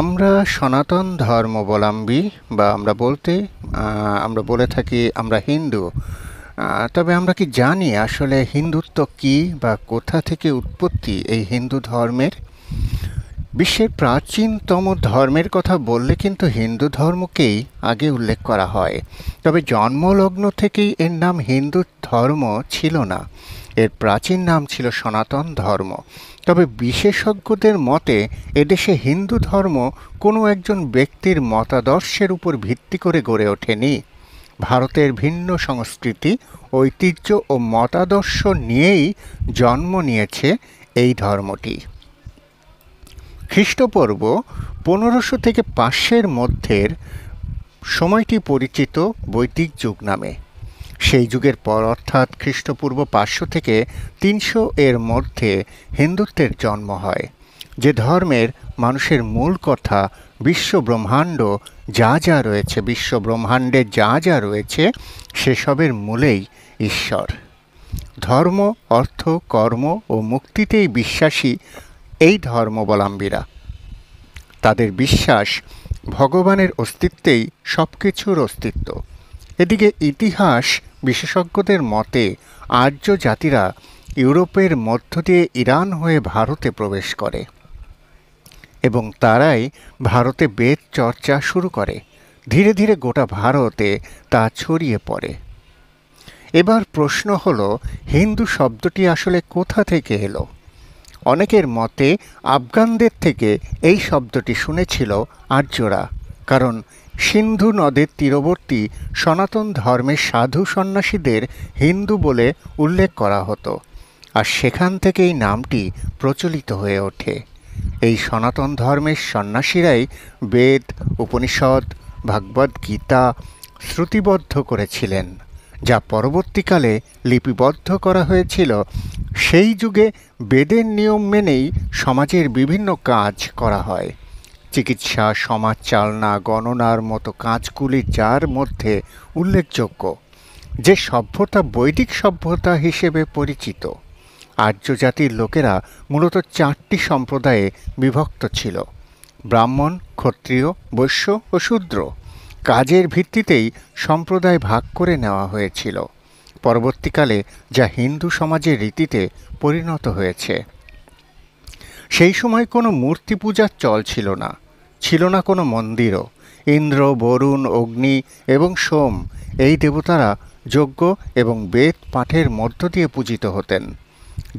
আমরা সনাতন ধর্মাবলম্বী বা আমরা বলতে আমরা বলে থাকি আমরা হিন্দু তবে আমরা কি জানি আসলে হিন্দুত্ব কি বা কোথা থেকে উৎপত্তি এই হিন্দু ধর্মের বিশ্বের প্রাচীনতম ধর্মের কথা বললে কিন্তু হিন্দু ধর্মকেই আগে উল্লেখ করা হয় তবে জন্মলগ্ন থেকেই এর নাম হিন্দু ধর্ম ছিল না এর প্রাচীন নাম ছিল সনাতন ধর্ম তবে বিশেষজ্ঞদের মতে এদেশে হিন্দু ধর্ম কোনো একজন ব্যক্তির মতাদর্শের উপর ভিত্তি করে গড়ে ওঠেনি ভারতের ভিন্ন সংস্কৃতি ঐতিহ্য ও মতাদর্শ নিয়েই জন্ম নিয়েছে এই ধর্মটি খ্রিস্টপূর্ব পনেরোশো থেকে পাঁচশের মধ্যের সময়টি পরিচিত বৈদিক যুগ নামে সেই যুগের পর অর্থাৎ খ্রিস্টপূর্ব পাঁচশো থেকে তিনশো এর মধ্যে হিন্দুত্বের জন্ম হয় যে ধর্মের মানুষের মূল কথা বিশ্ব ব্রহ্মাণ্ড যা যা রয়েছে বিশ্ব ব্রহ্মাণ্ডে যা যা রয়েছে সেসবের মূলেই ঈশ্বর ধর্ম অর্থ কর্ম ও মুক্তিতেই বিশ্বাসী এই ধর্মাবলম্বীরা তাদের বিশ্বাস ভগবানের অস্তিত্বেই সব কিছুর অস্তিত্ব এদিকে ইতিহাস বিশেষজ্ঞদের মতে আর্য জাতিরা ইউরোপের মধ্য দিয়ে ইরান হয়ে ভারতে প্রবেশ করে এবং তারাই ভারতে বেদ চর্চা শুরু করে ধীরে ধীরে গোটা ভারতে তা ছড়িয়ে পড়ে এবার প্রশ্ন হলো হিন্দু শব্দটি আসলে কোথা থেকে এলো অনেকের মতে আফগানদের থেকে এই শব্দটি শুনেছিল আর্যরা কারণ সিন্ধু নদের তীরবর্তী সনাতন ধর্মের সাধু সন্ন্যাসীদের হিন্দু বলে উল্লেখ করা হতো আর সেখান থেকে এই নামটি প্রচলিত হয়ে ওঠে এই সনাতন ধর্মের সন্ন্যাসীরাই বেদ উপনিষদ ভাগবত গীতা শ্রুতিবদ্ধ করেছিলেন যা পরবর্তীকালে লিপিবদ্ধ করা হয়েছিল সেই যুগে বেদের নিয়ম মেনেই সমাজের বিভিন্ন কাজ করা হয় চিকিৎসা সমাজ চালনা গণনার মতো কাজগুলি যার মধ্যে উল্লেখযোগ্য যে সভ্যতা বৈদিক সভ্যতা হিসেবে পরিচিত আর্য জাতির লোকেরা মূলত চারটি সম্প্রদায়ে বিভক্ত ছিল ব্রাহ্মণ ক্ষত্রিয় বৈশ্য ও শূদ্র কাজের ভিত্তিতেই সম্প্রদায় ভাগ করে নেওয়া হয়েছিল পরবর্তীকালে যা হিন্দু সমাজের রীতিতে পরিণত হয়েছে সেই সময় কোনো মূর্তি পূজার চল ছিল না ছিল না কোনো মন্দিরও ইন্দ্র বরুণ অগ্নি এবং সোম এই দেবতারা যজ্ঞ এবং বেদ পাঠের মধ্য দিয়ে পূজিত হতেন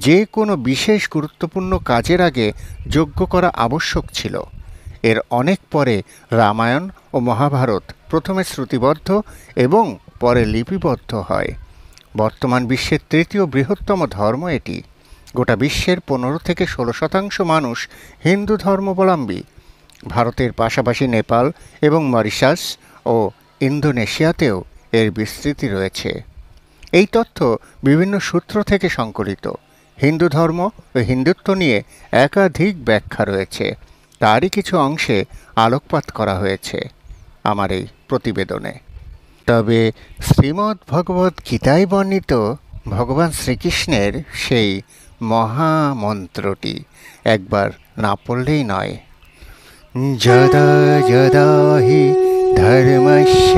যে কোনো বিশেষ গুরুত্বপূর্ণ কাজের আগে যজ্ঞ করা আবশ্যক ছিল এর অনেক পরে রামায়ণ ও মহাভারত প্রথমে শ্রুতিবদ্ধ এবং পরে লিপিবদ্ধ হয় বর্তমান বিশ্বের তৃতীয় বৃহত্তম ধর্ম এটি গোটা বিশ্বের পনেরো থেকে ষোলো শতাংশ মানুষ হিন্দু ধর্মাবলম্বী ভারতের পাশাপাশি নেপাল এবং মরিশাস ও ইন্দোনেশিয়াতেও এর বিস্তৃতি রয়েছে এই তথ্য বিভিন্ন সূত্র থেকে সংকলিত হিন্দু ধর্ম ও হিন্দুত্ব নিয়ে একাধিক ব্যাখ্যা রয়েছে তারই কিছু অংশে আলোকপাত করা হয়েছে আমার এই প্রতিবেদনে তবে শ্রীমদ্ ভগবত গীতায় বর্ণিত ভগবান শ্রীকৃষ্ণের সেই মহামন্ত্রটি একবার না পড়লেই নয় যদা যদা হি ধর্মস্য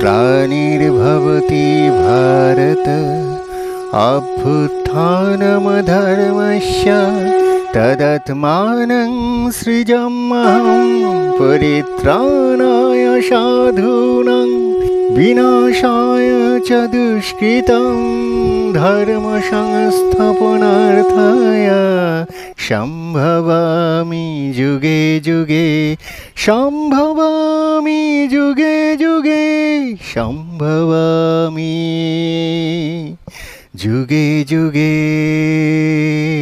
গ্লানির্ভবতি ভারত অভ্যুত্থানমধর্মস্য तदत्मानं सृजमहं परित्राणाय साधूनां विनाशाय च दुष्कृतं धर्मसंस्थापनार्थाय जुगे যুগে যুগে जुगे যুগে যুগে जुगे जुगे যুগে